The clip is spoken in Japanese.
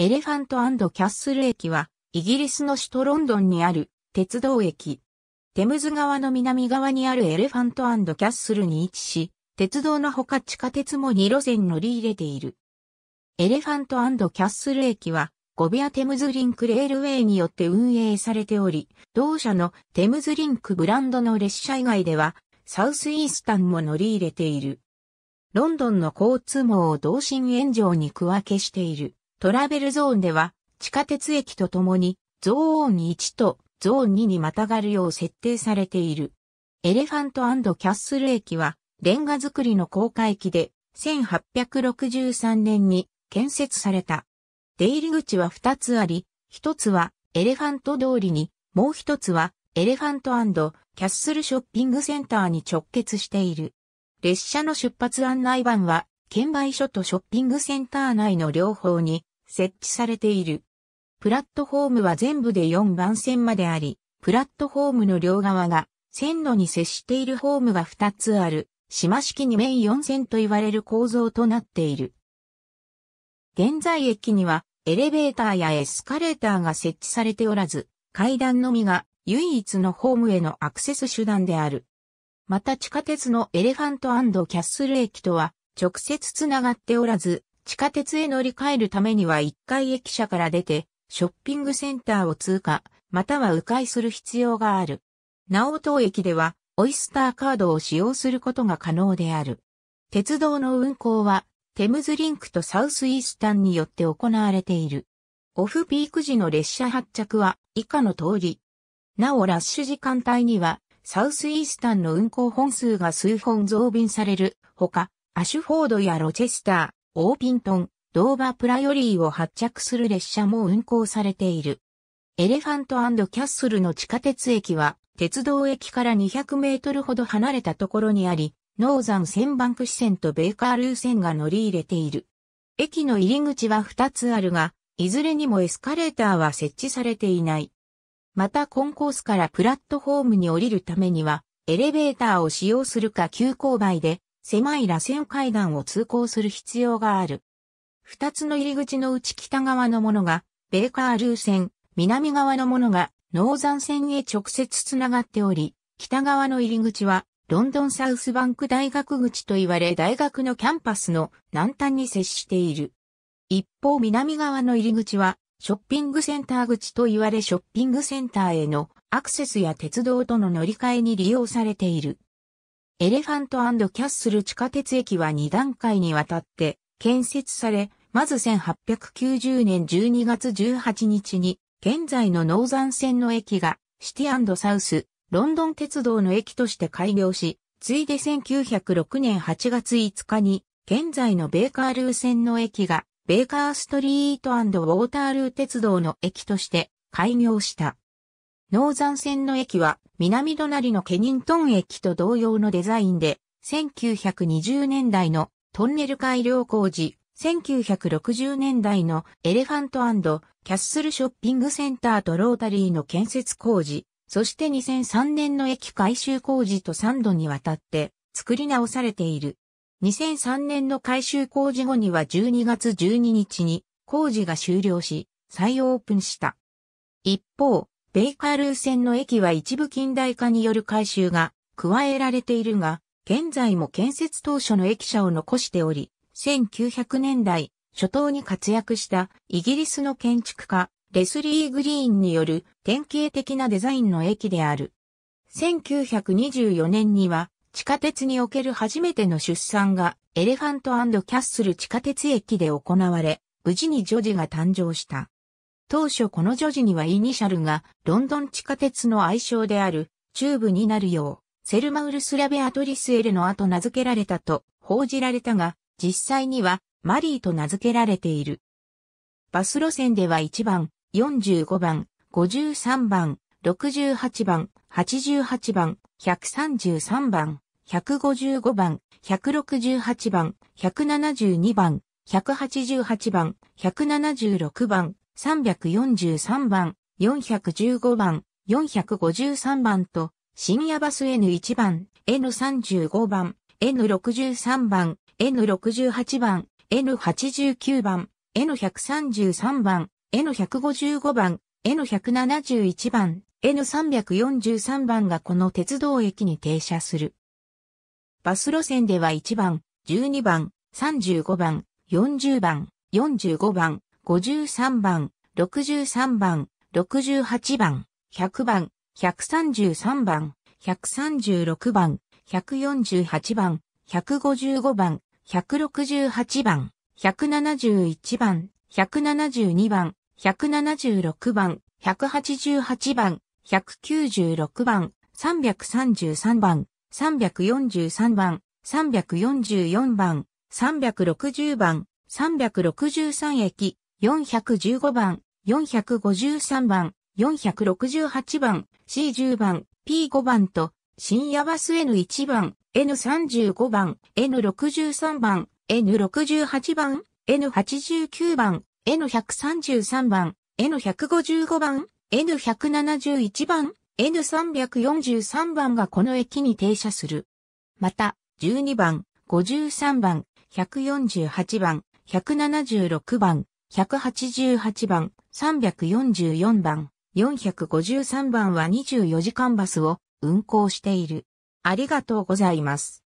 エレファントキャッスル駅は、イギリスの首都ロンドンにある鉄道駅。テムズ川の南側にあるエレファントキャッスルに位置し、鉄道のほか地下鉄も2路線乗り入れている。エレファントキャッスル駅は、ゴビアテムズリンクレールウェイによって運営されており、同社のテムズリンクブランドの列車以外では、サウスイースタンも乗り入れている。ロンドンの交通網を同心円状に区分けしている。トラベルゾーンでは、地下鉄駅とともに、ゾーン1とゾーン2にまたがるよう設定されている。エレファントキャッスル駅は、レンガ造りの高架駅で、1863年に建設された。出入り口は2つあり、1つはエレファント通りに、もう1つはエレファントキャッスルショッピングセンターに直結している。列車の出発案内板は、券売所とショッピングセンター内の両方に設置されている。プラットフォームは全部で4番線まであり、プラットフォームの両側が線路に接しているホームが2つある、島式に面4線と言われる構造となっている。現在駅にはエレベーターやエスカレーターが設置されておらず、階段のみが唯一のホームへのアクセス手段である。また地下鉄のエレファントキャッスル駅とは直接つながっておらず、地下鉄へ乗り換えるためには1階駅舎から出て、ショッピングセンターを通過、または迂回する必要がある。なおト駅では、オイスターカードを使用することが可能である。鉄道の運行は、テムズリンクとサウスイースタンによって行われている。オフピーク時の列車発着は以下の通り。なおラッシュ時間帯には、サウスイースタンの運行本数が数本増便されるほか、アシュフォードやロチェスター、オーピントン、ドーバープラオリーを発着する列車も運行されている。エレファントキャッスルの地下鉄駅は、鉄道駅から200メートルほど離れたところにあり、ノーザン線バンク支線とベーカールー線が乗り入れている。駅の入り口は2つあるが、いずれにもエスカレーターは設置されていない。またコンコースからプラットホームに降りるためには、エレベーターを使用するか急勾配で狭い螺旋階段を通行する必要がある。二つの入り口のうち北側のものが、ベーカールー線、南側のものが、ノーザン線へ直接つながっており、北側の入り口は、ロンドンサウスバンク大学口と言われ大学のキャンパスの南端に接している。一方南側の入り口は、ショッピングセンター口と言われショッピングセンターへのアクセスや鉄道との乗り換えに利用されている。エレファントキャッスル地下鉄駅は2段階にわたって建設され、まず1890年12月18日に、現在のノーザン線の駅がシティサウス、ロンドン鉄道の駅として開業し、ついで1906年8月5日に、現在のベーカールー線の駅が、ベーカーストリートウォータールー鉄道の駅として開業した。ノーザン線の駅は南隣のケニントン駅と同様のデザインで、1920年代のトンネル改良工事、1960年代のエレファントキャッスルショッピングセンターとロータリーの建設工事、そして2003年の駅改修工事と3度にわたって作り直されている。2003年の改修工事後には12月12日に工事が終了し、再オープンした。一方、ベイカールー線の駅は一部近代化による改修が加えられているが、現在も建設当初の駅舎を残しており、1900年代初頭に活躍したイギリスの建築家、レスリー・グリーンによる典型的なデザインの駅である。1924年には地下鉄における初めての出産がエレファントキャッスル地下鉄駅で行われ、無事に女児が誕生した。当初この女児にはイニシャルがロンドン地下鉄の愛称であるチューブになるよう、セルマウルスラベアトリスエルの後名付けられたと報じられたが、実際にはマリーと名付けられている。バス路線では1番、45番、53番、68番、88番、133番、155番、168番、172番、188番、176番、343番、415番、453番と、深夜バス N1 番、N35 番、N63 番、N68 番、N89 番、N133 番、N155 番、N171 番、N343 番がこの鉄道駅に停車する。バス路線では1番、12番、35番、40番、45番、53番、63番、68番、100番、133番、136番、148番、155番、168番、171番、172番、176番、188番、196番、333番、343番、344番、360番、363駅、415番、453番、468番、C10 番、P5 番と、深夜バス N1 番、N35 番、N63 番、N68 番、N89 番、N133 番、N155 番、N171 番、N343 番がこの駅に停車する。また、12番、53番、148番、176番、188番、344番、453番は24時間バスを運行している。ありがとうございます。